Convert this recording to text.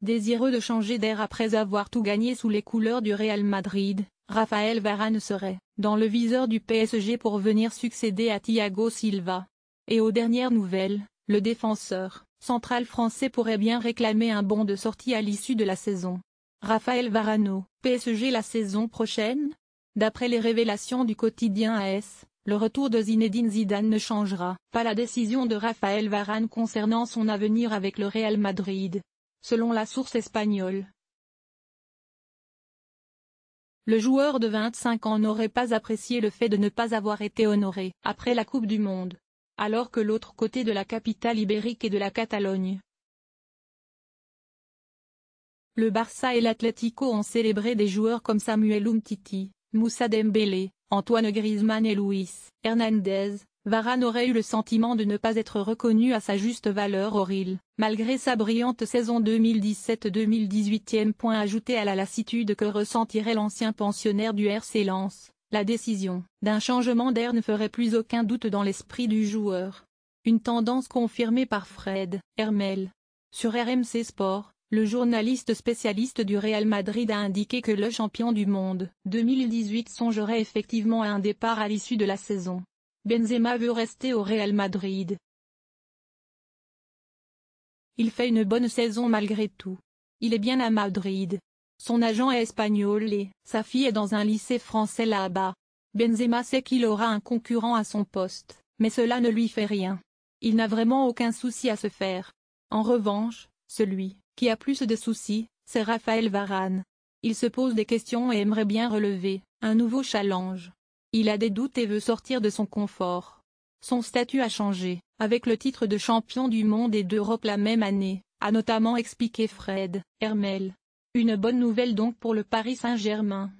Désireux de changer d'air après avoir tout gagné sous les couleurs du Real Madrid, Raphaël Varane serait dans le viseur du PSG pour venir succéder à Thiago Silva. Et aux dernières nouvelles, le défenseur central français pourrait bien réclamer un bon de sortie à l'issue de la saison. Raphaël Varano, PSG la saison prochaine D'après les révélations du quotidien AS, le retour de Zinedine Zidane ne changera pas la décision de Raphaël Varane concernant son avenir avec le Real Madrid, selon la source espagnole. Le joueur de 25 ans n'aurait pas apprécié le fait de ne pas avoir été honoré après la Coupe du Monde, alors que l'autre côté de la capitale ibérique est de la Catalogne. Le Barça et l'Atlético ont célébré des joueurs comme Samuel Umtiti, Moussa Dembélé, Antoine Griezmann et Luis Hernandez, Varane aurait eu le sentiment de ne pas être reconnu à sa juste valeur au Ril, malgré sa brillante saison 2017-2018. Point ajouté à la lassitude que ressentirait l'ancien pensionnaire du RC Lens, la décision d'un changement d'air ne ferait plus aucun doute dans l'esprit du joueur. Une tendance confirmée par Fred Hermel. Sur RMC Sport, le journaliste spécialiste du Real Madrid a indiqué que le champion du monde 2018 songerait effectivement à un départ à l'issue de la saison. Benzema veut rester au Real Madrid. Il fait une bonne saison malgré tout. Il est bien à Madrid. Son agent est espagnol et sa fille est dans un lycée français là-bas. Benzema sait qu'il aura un concurrent à son poste, mais cela ne lui fait rien. Il n'a vraiment aucun souci à se faire. En revanche, celui qui a plus de soucis, c'est Raphaël Varane. Il se pose des questions et aimerait bien relever un nouveau challenge. Il a des doutes et veut sortir de son confort. Son statut a changé, avec le titre de champion du monde et d'Europe la même année, a notamment expliqué Fred Hermel. Une bonne nouvelle donc pour le Paris Saint-Germain.